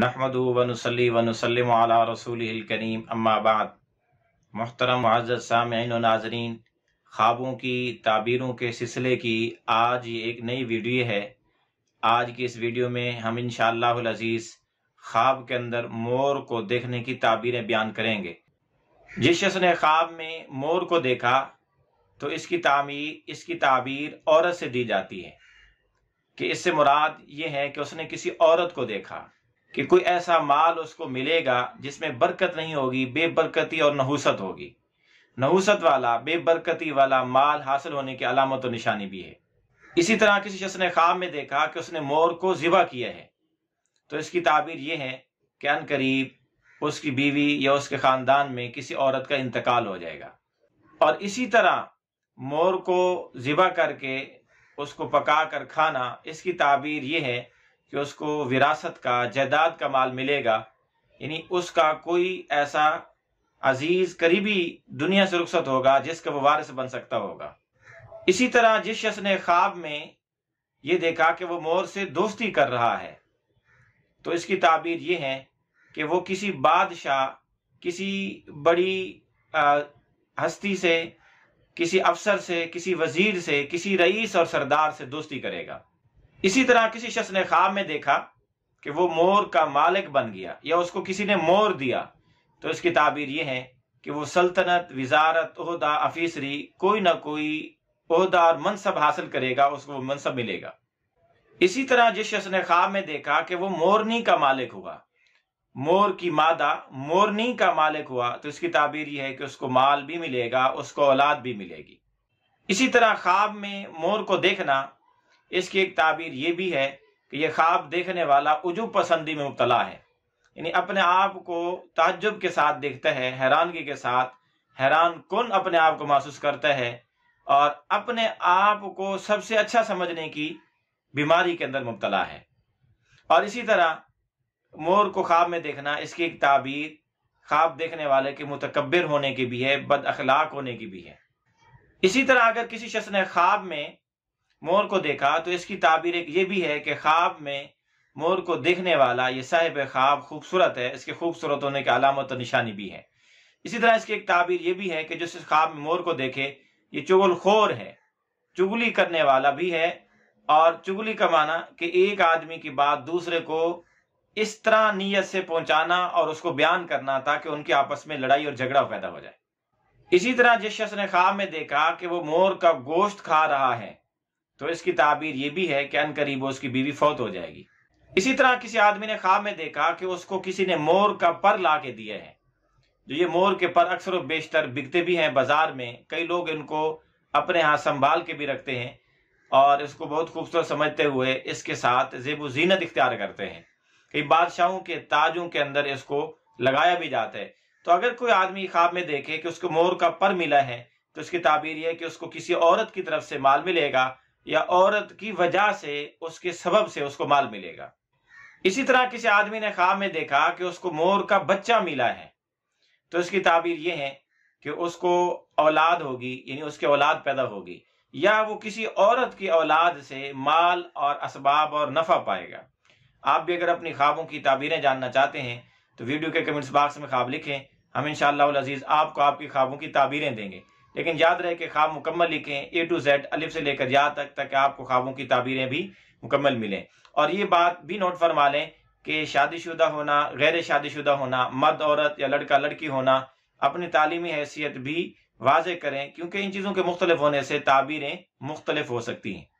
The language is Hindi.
नहमद वनसली वनसलम रसूलकरीम अम्माबाद मोहतरम आज़त सामिन नाजरीन ख्वाबों की ताबीरों के सिलसिले की आज ये एक नई वीडियो है आज की इस वीडियो में हम इन अज़ीज़ ख्वाब के अंदर मोर को देखने की ताबीरें बयान करेंगे जिस शख्स ने ख्वाब में मोर को देखा तो इसकी तामीर इसकी ताबीर औरत से दी जाती है कि इससे मुराद ये है कि उसने किसी औरत को देखा कि कोई ऐसा माल उसको मिलेगा जिसमें बरकत नहीं होगी बेबरकती और नहुसत होगी नहुसत वाला बेबरकती वाला माल हासिल होने की अलामत और निशानी भी है इसी तरह किसी शख्स ने ख्वाब में देखा कि उसने मोर को जिबा किया है तो इसकी ताबीर यह है कि अन करीब उसकी बीवी या उसके खानदान में किसी औरत का इंतकाल हो जाएगा और इसी तरह मोर को जिबा करके उसको पका कर खाना इसकी ताबीर यह है कि उसको विरासत का जायदाद का माल मिलेगा यानी उसका कोई ऐसा अजीज करीबी दुनिया से रुख्सत होगा जिसका वो वारिस बन सकता होगा इसी तरह जिस शख्स ने ख्वाब में ये देखा कि वो मोर से दोस्ती कर रहा है तो इसकी ताबीर ये है कि वो किसी बादशाह किसी बड़ी हस्ती से किसी अफसर से किसी वजीर से किसी रईस और सरदार से दोस्ती करेगा इसी तरह किसी शख्स ने ख्वाब में देखा कि वो मोर का मालिक बन गया या उसको किसी ने मोर दिया तो इसकी ताबीर ये है कि वो सल्तनत वजारत अहदा अफीसरी कोई ना कोई अहदा और मनसब हासिल करेगा उसको वो मनसब मिलेगा इसी तरह जिस शख्स ने ख्वाब में देखा कि वो मोरनी का मालिक हुआ मोर की मादा मोरनी का मालिक हुआ तो इसकी ताबीर यह है कि उसको माल भी मिलेगा उसको औलाद भी मिलेगी इसी तरह ख्वाब में मोर को देखना इसकी एक ताबीर ये भी है कि यह ख्वाब देखने वाला उजुब पसंदी में मुबतला है यानी अपने आप को ताजुब के साथ देखता है हैरानगी के साथ हैरान कन अपने आप को महसूस करता है और अपने आप को सबसे अच्छा समझने की बीमारी के अंदर मुबतला है और इसी तरह मोर को ख्वाब में देखना इसकी एक ताबीर ख्वाब देखने वाले के मुतकबर होने की भी है बद अखलाक होने की भी है इसी तरह अगर किसी शख्स ने ख्वाब में मोर को देखा तो इसकी ताबीर एक ये भी है कि ख्वाब में मोर को देखने वाला ये साहिब ख्वाब खूबसूरत है इसके खूबसूरत होने की अलामत और निशानी भी है इसी तरह इसकी एक ताबीर ये भी है कि जिस ख्वाब में मोर को देखे ये चुगलखोर है चुगली करने वाला भी है और चुगली का माना कि एक आदमी की बात दूसरे को इस तरह नीयत से पहुंचाना और उसको बयान करना ताकि उनके आपस में लड़ाई और झगड़ा पैदा हो जाए इसी तरह जिस शख्स ने ख्वाब में देखा कि वो मोर का गोश्त खा रहा है तो इसकी ताबीर ये भी है कि अन करीब उसकी बीवी फौत हो जाएगी इसी तरह किसी आदमी ने ख्वाब में देखा कि उसको किसी ने मोर का पर ला के दिया है जो ये मोर के पर अक्सर बेशतर बिकते भी हैं बाजार में कई लोग इनको अपने यहाँ संभाल के भी रखते हैं और इसको बहुत खूबसूरत समझते हुए इसके साथ जेब जीनत इख्तियार करते हैं कई बादशाहों के ताजों के अंदर इसको लगाया भी जाता है तो अगर कोई आदमी ख्वाब में देखे कि उसको मोर का पर मिला है तो उसकी ताबीर यह है कि उसको किसी औरत की तरफ से माल मिलेगा या औरत की वजह से उसके सबब से उसको माल मिलेगा इसी तरह किसी आदमी ने ख्वाब में देखा कि उसको मोर का बच्चा मिला है तो इसकी ताबीर यह है कि उसको औलाद होगी यानी उसके औलाद पैदा होगी या वो किसी औरत की औलाद से माल और इसबाब और नफा पाएगा आप भी अगर अपनी ख्वाबों की ताबीरें जानना चाहते हैं तो वीडियो के कमेंट्स बॉक्स में ख्वाब लिखें हम इन अजीज़ आपको आपकी ख्वाबों की ताबीरें देंगे लेकिन याद रहे कि ख्वाब मुकम्मल लिखें ए टू जेड अलिफ से लेकर या तक ताकि आपको ख्वाबों की ताबीरें भी मुकम्मल मिलें और ये बात भी नोट फरमा लें कि शादीशुदा होना गैर शादीशुदा होना मर्द औरत या लड़का लड़की होना अपनी तालीमी हैसियत भी वाज करें क्योंकि इन चीज़ों के मुख्तलिफ होने से ताबीरें मुख्तलिफ हो सकती हैं